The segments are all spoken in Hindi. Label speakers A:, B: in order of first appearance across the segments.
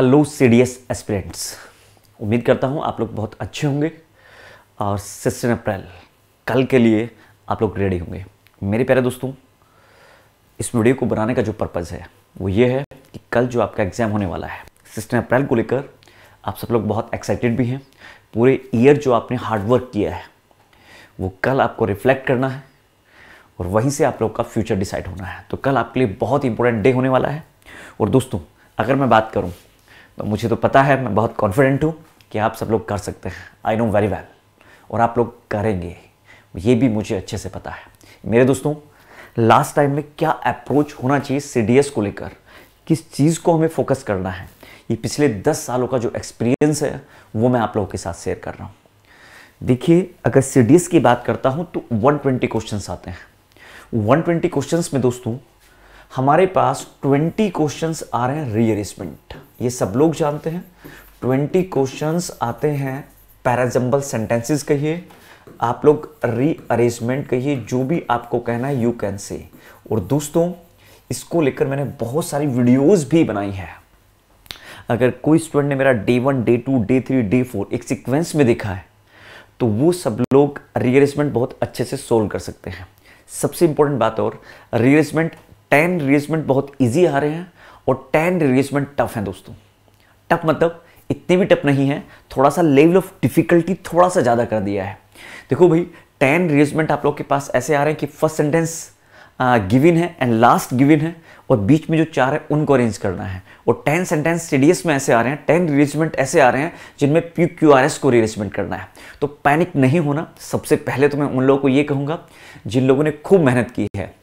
A: हेलो सीडीएस एस्पिरेंट्स उम्मीद करता हूँ आप लोग बहुत अच्छे होंगे और सिक्सटीन अप्रैल कल के लिए आप लोग रेडी होंगे मेरे प्यारे दोस्तों इस वीडियो को बनाने का जो पर्पज़ है वो ये है कि कल जो आपका एग्ज़ाम होने वाला है सिक्सटीन अप्रैल को लेकर आप सब लोग बहुत एक्साइटेड भी हैं पूरे ईयर जो आपने हार्डवर्क किया है वो कल आपको रिफ्लेक्ट करना है और वहीं से आप लोग का फ्यूचर डिसाइड होना है तो कल आपके लिए बहुत इंपॉर्टेंट डे होने वाला है और दोस्तों अगर मैं बात करूँ तो मुझे तो पता है मैं बहुत कॉन्फिडेंट हूँ कि आप सब लोग कर सकते हैं आई नो वेरी वेल और आप लोग करेंगे ये भी मुझे अच्छे से पता है मेरे दोस्तों लास्ट टाइम में क्या अप्रोच होना चाहिए सी को लेकर किस चीज़ को हमें फोकस करना है ये पिछले दस सालों का जो एक्सपीरियंस है वो मैं आप लोगों के साथ शेयर कर रहा हूँ देखिए अगर सी की बात करता हूँ तो 120 ट्वेंटी आते हैं 120 ट्वेंटी में दोस्तों हमारे पास 20 क्वेश्चंस आ रहे हैं रीअरेंजमेंट ये सब लोग जानते हैं ट्वेंटी क्वेश्चंस आते हैं पैराजम्बल सेंटेंसेस कहिए आप लोग रीअरेंजमेंट कहिए जो भी आपको कहना है यू कैन से और दोस्तों इसको लेकर मैंने बहुत सारी वीडियोस भी बनाई है अगर कोई स्टूडेंट ने मेरा day one day two day three day four एक सीक्वेंस में देखा है तो वो सब लोग रीअरेंजमेंट बहुत अच्छे से सोल्व कर सकते हैं सबसे इंपॉर्टेंट बात और रीअरेंजमेंट टेन रीअरेंजमेंट बहुत ईजी आ रहे हैं और टेन डिग्रीजमेंट टफ हैं दोस्तों टफ मतलब इतने भी टफ नहीं है थोड़ा सा लेवल ऑफ डिफ़िकल्टी थोड़ा सा ज़्यादा कर दिया है देखो भाई टेन रिजमेंट आप लोग के पास ऐसे आ रहे हैं कि फर्स्ट सेंटेंस गिविन है एंड लास्ट गिविन है और बीच में जो चार है उनको अरेंज करना है और टेन सेंटेंस सीडीएस में ऐसे आ रहे हैं टेन रिलेजमेंट ऐसे आ रहे हैं जिनमें पी क्यू आर एस को रिलेजमेंट करना है तो पैनिक नहीं होना सबसे पहले तो मैं उन लोगों को ये कहूँगा जिन लोगों ने खूब मेहनत की है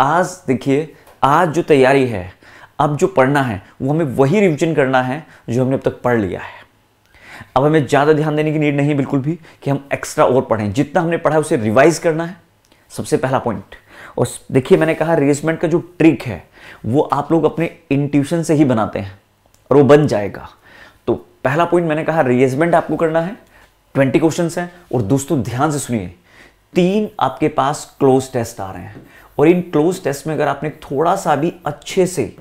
A: आज देखिए आज जो तैयारी है अब जो पढ़ना है वो हमें वही रिविजन करना है जो हमने अब तक पढ़ लिया है अब हमें ज़्यादा ध्यान देने की नीड नहीं बिल्कुल भी कि हम एक्स्ट्रा और पढ़ें जितना हमने पढ़ा है उसे रिवाइज करना है सबसे पहला पॉइंट और देखिए मैंने कहा रिविजमेंट का जो ट्रिक है वो आप लोग अपने इंट्यूशन से ही बनाते हैं और वो बन जाएगा तो पहला पॉइंट मैंने कहा रिविजमेंट आपको करना है ट्वेंटी क्वेश्चन हैं और दोस्तों ध्यान से सुनिए तीन आपके पास क्लोज टेस्ट आ रहे हैं और इन क्लोज टेस्ट में अगर आपने थोड़ा सा भी अच्छे से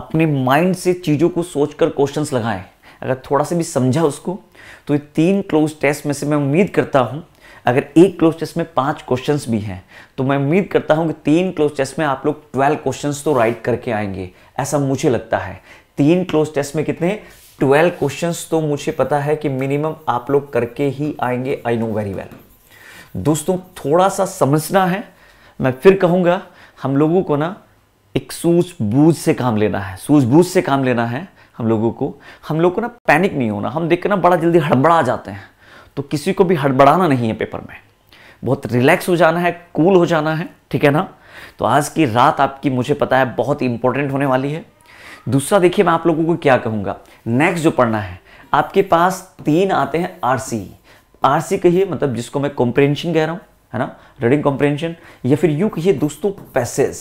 A: अपने माइंड से चीज़ों को सोचकर क्वेश्चंस लगाएं अगर थोड़ा सा भी समझा उसको तो ये तीन क्लोज टेस्ट में से मैं उम्मीद करता हूँ अगर एक क्लोज टेस्ट में पांच क्वेश्चंस भी हैं तो मैं उम्मीद करता हूँ कि तीन क्लोज टेस्ट में आप लोग ट्वेल्व क्वेश्चन तो राइट करके आएंगे ऐसा मुझे लगता है तीन क्लोज टेस्ट में कितने ट्वेल्व क्वेश्चन तो मुझे पता है कि मिनिमम आप लोग करके ही आएंगे आई नो वेरी वेल दोस्तों थोड़ा सा समझना है मैं फिर कहूँगा हम लोगों को ना एक सूझबूझ से काम लेना है सूझबूझ से काम लेना है हम लोगों को हम लोग को ना पैनिक नहीं होना हम देख के ना बड़ा जल्दी हड़बड़ा जाते हैं तो किसी को भी हड़बड़ाना नहीं है पेपर में बहुत रिलैक्स हो जाना है कूल हो जाना है ठीक है ना तो आज की रात आपकी मुझे पता है बहुत इंपॉर्टेंट होने वाली है दूसरा देखिए मैं आप लोगों को क्या कहूँगा नेक्स्ट जो पढ़ना है आपके पास तीन आते हैं आर सी आर सी कहिए मतलब जिसको मैं कॉम्प्रेंशन कह रहा हूँ है ना रीडिंग कॉम्प्रेंशन या फिर यू कहिए दोस्तों पैसेज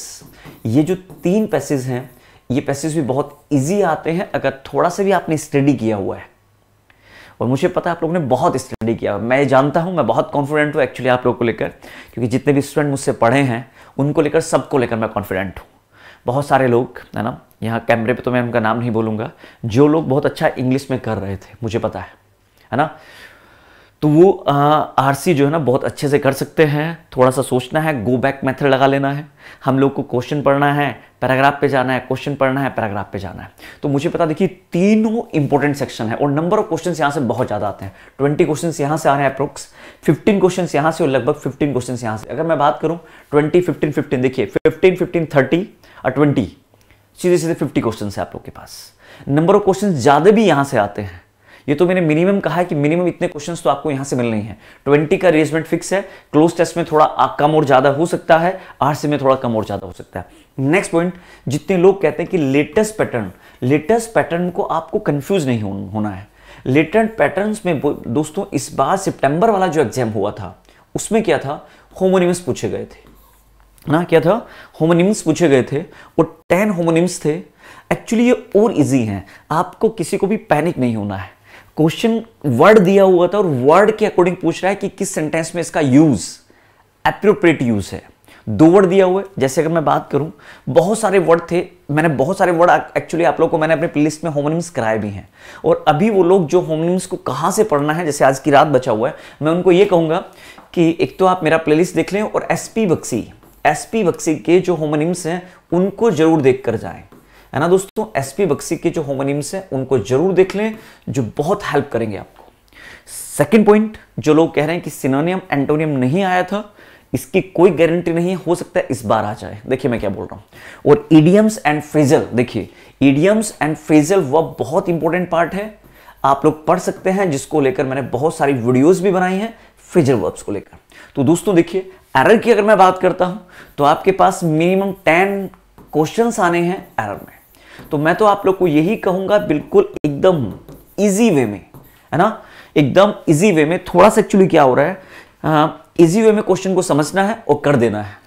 A: ये जो तीन पैसेज हैं ये पैसेज भी बहुत ईजी आते हैं अगर थोड़ा सा भी आपने स्टडी किया हुआ है और मुझे पता है आप लोगों ने बहुत स्टडी किया मैं जानता हूँ मैं बहुत कॉन्फिडेंट हूँ एक्चुअली आप लोग को लेकर क्योंकि जितने भी स्टूडेंट मुझसे पढ़े हैं उनको लेकर सबको लेकर मैं कॉन्फिडेंट हूँ बहुत सारे लोग है ना यहाँ कैमरे पे तो मैं उनका नाम नहीं बोलूँगा जो लोग बहुत अच्छा इंग्लिश में कर रहे थे मुझे पता है है ना तो वो आर सी जो है ना बहुत अच्छे से कर सकते हैं थोड़ा सा सोचना है गो बैक मेथड लगा लेना है हम लोग को क्वेश्चन पढ़ना है पैराग्राफ पे जाना है क्वेश्चन पढ़ना है पैराग्राफ पे जाना है तो मुझे पता देखिए तीनों इंपॉर्टेंट सेक्शन है और नंबर ऑफ क्वेश्चन यहाँ से बहुत ज़्यादा आते हैं ट्वेंटी क्वेश्चन यहाँ से आ रहे हैं अप्रोक्स फिफ्टीन क्वेश्चन यहाँ से और लगभग फिफ्टीन क्वेश्चन यहाँ से अगर मैं बात करूँ ट्वेंटी फिफ्टीन फिफ्टीन देखिए फिफ्टीन फिफ्टीन थर्टी और ट्वेंटी सीधे सीधे फिफ्टी क्वेश्चन है आप लोग के पास नंबर ऑफ क्वेश्चन ज़्यादा भी यहाँ से आते हैं ये तो मैंने मिनिमम कहा है कि मिनिमम इतने क्वेश्चन तो आपको यहां से मिल रही है ट्वेंटी का अरेंजमेंट फिक्स है क्लोज टेस्ट में थोड़ा कम और ज़्यादा हो सकता है आर में थोड़ा कम और ज़्यादा हो सकता है नेक्स्ट पॉइंट जितने लोग कहते हैं कि लेटेस्ट पैटर्न लेटेस्ट पैटर्न को आपको कंफ्यूज नहीं हो, होना है लेटेस्ट पैटर्न्स में दोस्तों इस बार सितंबर वाला जो एग्जाम हुआ था उसमें क्या था होमोनिम्स पूछे गए थे ना क्या था होमोनिम्स पूछे गए थे और टेन होमोनिम्स थे एक्चुअली ये और इजी हैं आपको किसी को भी पैनिक नहीं होना है क्वेश्चन वर्ड दिया हुआ था और वर्ड के अकॉर्डिंग पूछ रहा है कि किस सेंटेंस में इसका यूज अप्रोप्रिएट यूज है दो वर्ड दिया हुआ है जैसे अगर मैं बात करूं बहुत सारे वर्ड थे मैंने बहुत सारे वर्ड एक्चुअली आप लोग को मैंने अपने प्लेलिस्ट में होमनिम्स कराए भी हैं और अभी वो लोग जो होमनिम्स को कहाँ से पढ़ना है जैसे आज की रात बचा हुआ है मैं उनको ये कहूंगा कि एक तो आप मेरा प्लेलिस्ट देख लें और S P Bakshi S P Bakshi के जो होमनिम्स हैं उनको जरूर देख कर जाए है ना दोस्तों एस पी बक्सी के जो होमोनिम्स हैं उनको जरूर देख लें जो बहुत हेल्प करेंगे आपको सेकेंड पॉइंट जो लोग कह रहे हैं कि सिनोनियम एंटोनियम नहीं आया था इसकी कोई गारंटी नहीं है हो सकता है इस बार आ जाए देखिए मैं क्या बोल रहा हूँ और ईडियम्स एंड फ्रेजल देखिए ईडियम्स एंड फ्रेजल वह बहुत इंपॉर्टेंट पार्ट है आप लोग पढ़ सकते हैं जिसको लेकर मैंने बहुत सारी वीडियोस भी बनाई हैं फ्रेजल वर्ब्स को लेकर तो दोस्तों देखिए एरर की अगर मैं बात करता हूं तो आपके पास मिनिमम टेन क्वेश्चन आने हैं एरर में तो मैं तो आप लोग को यही कहूंगा बिल्कुल एकदम इजी वे में है ना एकदम इजी वे में थोड़ा सा एक्चुअली क्या हो रहा है इजी हाँ, वे में क्वेश्चन को समझना है और कर देना है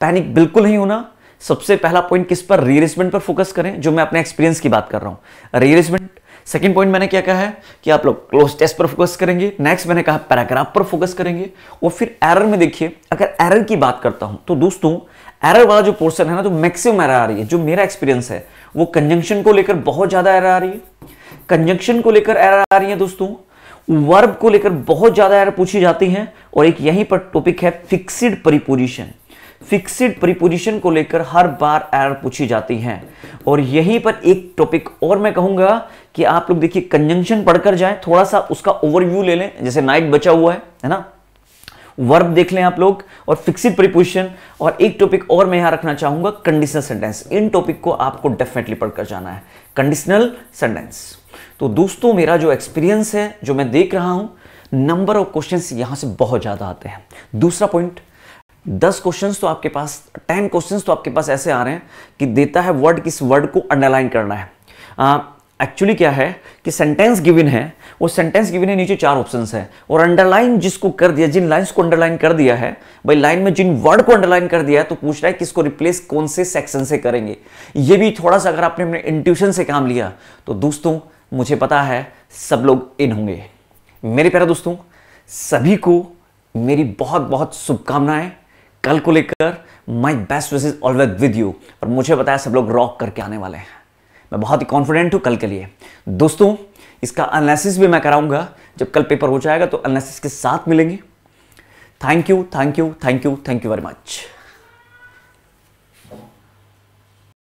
A: पैनिक बिल्कुल नहीं होना सबसे पहला पॉइंट किस पर रीअरेंजमेंट पर फोकस करें जो मैं अपने एक्सपीरियंस की बात कर रहा हूं रीअरेंजमेंट सेकेंड पॉइंट मैंने क्या कहा है कि आप लोग क्लोज टेस्ट पर फोकस करेंगे नेक्स्ट मैंने कहा पैराग्राफ पर फोकस करेंगे और फिर एरर में देखिए अगर एरर की बात करता हूं तो दोस्तों एरर वाला जो पोर्सन है ना जो मैक्सिमम एरर आ रही है जो मेरा एक्सपीरियंस है वो कंजंक्शन को लेकर बहुत ज़्यादा एरर आ रही है कंजंक्शन को लेकर एरर आ रही है दोस्तों वर्ब को लेकर बहुत ज़्यादा एरर पूछी जाती है और एक यहीं पर टॉपिक है फिक्सिड परिपोजिशन फिक्सिड प्रिपोजिशन को लेकर हर बार एरर पूछी जाती है और यहीं पर एक टॉपिक और मैं कहूंगा कि आप लोग देखिए कंजंक्शन पढ़कर जाएं थोड़ा सा उसका ओवरव्यू ले लें जैसे नाइट बचा हुआ है है ना वर्ब देख लें आप लोग और फिक्सिड प्रिपोजिशन और एक टॉपिक और मैं यहां रखना चाहूंगा कंडीशनल सेंटेंस इन टॉपिक को आपको डेफिनेटली पढ़कर जाना है कंडीशनल सेंटेंस तो दोस्तों मेरा जो एक्सपीरियंस है जो मैं देख रहा हूं नंबर ऑफ क्वेश्चन यहां से बहुत ज़्यादा आते हैं दूसरा पॉइंट दस क्वेश्चन तो आपके पास टेन क्वेश्चन तो आपके पास ऐसे आ रहे हैं कि देता है वर्ड किस वर्ड को अंडरलाइन करना है एक्चुअली क्या है कि सेंटेंस गिवन है वो सेंटेंस गिवन है नीचे चार ऑप्शंस है और अंडरलाइन जिसको कर दिया जिन लाइंस को अंडरलाइन कर दिया है भाई लाइन में जिन वर्ड को अंडरलाइन कर दिया है तो पूछ रहा है किसको रिप्लेस कौन से सेक्शन से करेंगे ये भी थोड़ा सा अगर आपने अपने इंट्यूशन से काम लिया तो दोस्तों मुझे पता है सब लोग इन होंगे मेरे प्यारे दोस्तों सभी को मेरी बहुत बहुत शुभकामनाएं कल को लेकर my best wishes always with you और मुझे बताया सब लोग रॉक करके आने वाले हैं मैं बहुत ही कॉन्फिडेंट हूँ कल के लिए दोस्तों इसका एनालिसिस भी मैं कराऊंगा जब कल पेपर हो जाएगा तो एनालिसिस के साथ मिलेंगे thank you thank you thank you thank you very much